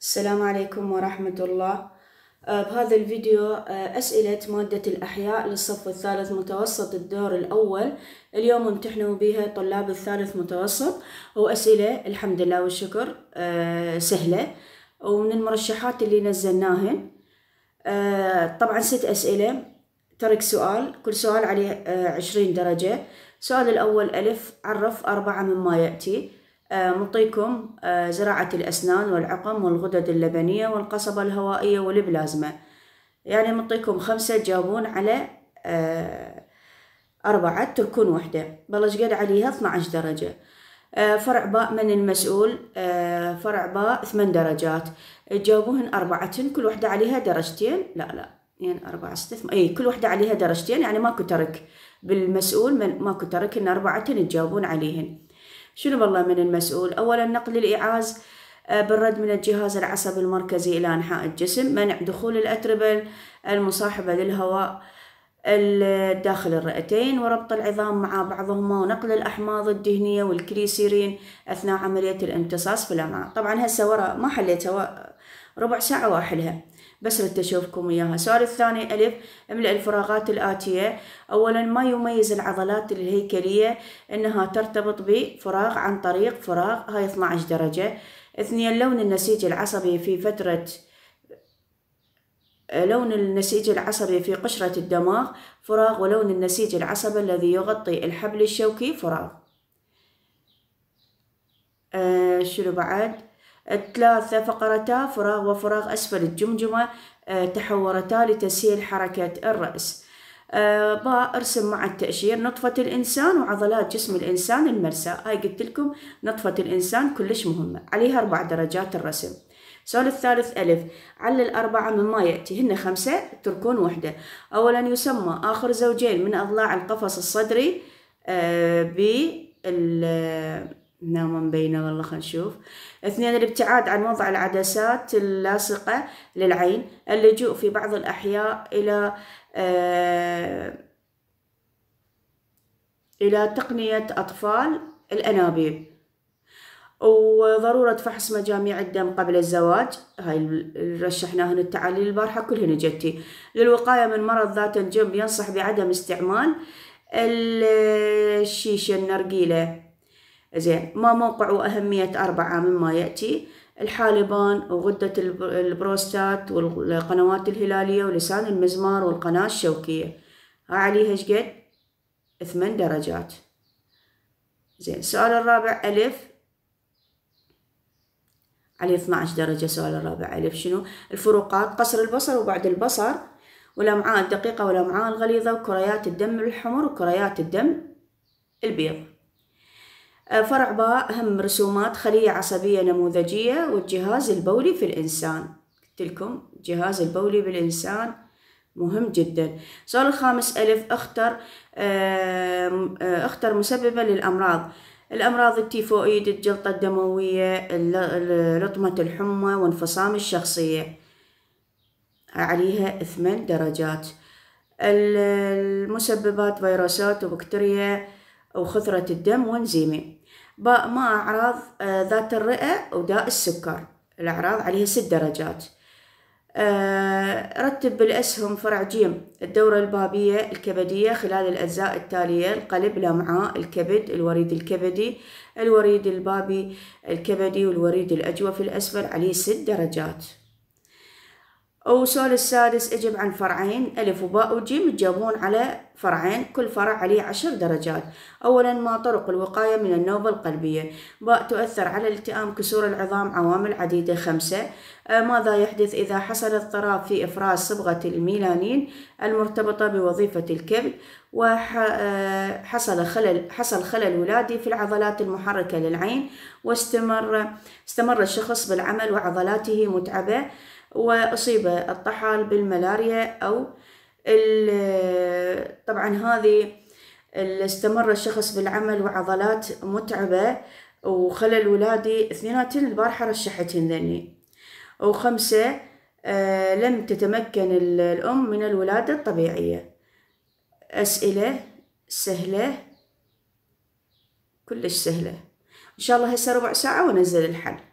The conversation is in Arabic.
السلام عليكم ورحمة الله آه، بهذا الفيديو آه، أسئلة مادة الأحياء للصف الثالث متوسط الدور الأول اليوم امتحنوا بها طلاب الثالث متوسط وأسئلة الحمد لله والشكر آه، سهلة ومن المرشحات اللي نزلناهن طبعا ست أسئلة ترك سؤال كل سؤال عليه عشرين درجة السؤال الأول ألف عرف أربعة مما يأتي آه، منطيكم آه، زراعة الأسنان والعقم والغدد اللبنية والقصبة الهوائية والبلازما يعني منطيكم خمسة تجاوبون على آه، أربعة تركون وحدة بلش قد عليها 12 درجة فرع باء من المسؤول فرع باء ثمان درجات تجاوبوهن أربعة كل وحدة عليها درجتين لا لا يعني أربعة ستة أي كل وحدة عليها درجتين يعني ماكو ترك بالمسؤول ماكو ترك إن أربعة تجاوبون عليهن شنو بالله من المسؤول أولا نقل الإعاز آه، بالرد من الجهاز العصبي المركزي إلى أنحاء الجسم منع دخول الأتربة المصاحبة للهواء داخل الرئتين وربط العظام مع بعضهما ونقل الأحماض الدهنية والكليسيرين أثناء عملية الامتصاص في الأمعاء طبعا هسه ورا ما حليتها ربع ساعة وأحلها بس لتشوفكم اشوفكم اياها السؤال الثاني الف املأ الفراغات الاتيه اولا ما يميز العضلات الهيكليه انها ترتبط بفراغ عن طريق فراغ هاي 12 درجه اثنين لون النسيج العصبي في فتره لون النسيج العصبي في قشرة الدماغ فراغ ولون النسيج العصبي الذي يغطي الحبل الشوكي فراغ آه شنو بعد ثلاثة فقرتا فراغ وفراغ أسفل الجمجمة آه، تحورتا لتسهيل حركة الرأس باء آه، ارسم مع التأشير نطفة الإنسان وعضلات جسم الإنسان المرسى هاي قلت لكم نطفة الإنسان كلش مهمة عليها أربع درجات الرسم سؤال الثالث ألف على الأربعة مما يأتي هن خمسة تركون وحدة أولا يسمى آخر زوجين من أضلاع القفص الصدري آه، ب ما مبينة والله خلينا نشوف اثنين الابتعاد عن وضع العدسات اللاصقة للعين اللجوء في بعض الأحياء إلى آه إلى تقنية أطفال الأنابيب وضرورة فحص مجاميع الدم قبل الزواج هاي رشحناهن التعاليل البارحة كلهن جتي للوقاية من مرض ذات الجنب ينصح بعدم استعمال الشيشة النرجيلة زين ما موقع وأهمية أربعة مما يأتي الحالبان وغدة البروستات والقنوات الهلالية ولسان المزمار والقناة الشوكية ها عليها شقد ثمان درجات زين السؤال الرابع ألف عليه 12 درجة سؤال الرابع ألف شنو الفروقات قصر البصر وبعد البصر والأمعاء الدقيقة والأمعاء الغليظة وكريات الدم الحمر وكريات الدم البيض أه، فرع باء هم رسومات خلية عصبية نموذجية والجهاز البولي في الإنسان قلت لكم الجهاز البولي بالإنسان مهم جدا سؤال الخامس ألف اختر اختر أه، أه، مسببة للأمراض الأمراض التيفوئيد الجلطة الدموية لطمة الحمى وانفصام الشخصية عليها ثمان درجات المسببات فيروسات وبكتيريا أو خثرة الدم وانزيمي باء ما أعراض آه، ذات الرئة وداء السكر الأعراض عليها ست درجات آه، رتب بالأسهم فرع جيم الدورة البابية الكبدية خلال الأجزاء التالية القلب الأمعاء الكبد الوريد الكبدي الوريد البابي الكبدي والوريد الأجوف الأسفل عليه ست درجات وسؤال السادس اجب عن فرعين ألف وباء وجيم تجاوبون على فرعين كل فرع عليه عشر درجات أولا ما طرق الوقاية من النوبة القلبية باء تؤثر على التئام كسور العظام عوامل عديدة خمسة آه، ماذا يحدث إذا حصل اضطراب في إفراز صبغة الميلانين المرتبطة بوظيفة الكبد وحصل آه، خلل حصل خلل ولادي في العضلات المحركة للعين واستمر استمر الشخص بالعمل وعضلاته متعبة وأصيب الطحال بالملاريا أو طبعا هذه استمر الشخص بالعمل وعضلات متعبة وخلل ولادي اثنيناتين البارحة رشحتين ذني وخمسة آه، لم تتمكن الأم من الولادة الطبيعية أسئلة سهلة كلش سهلة إن شاء الله هسه ربع ساعة ونزل الحل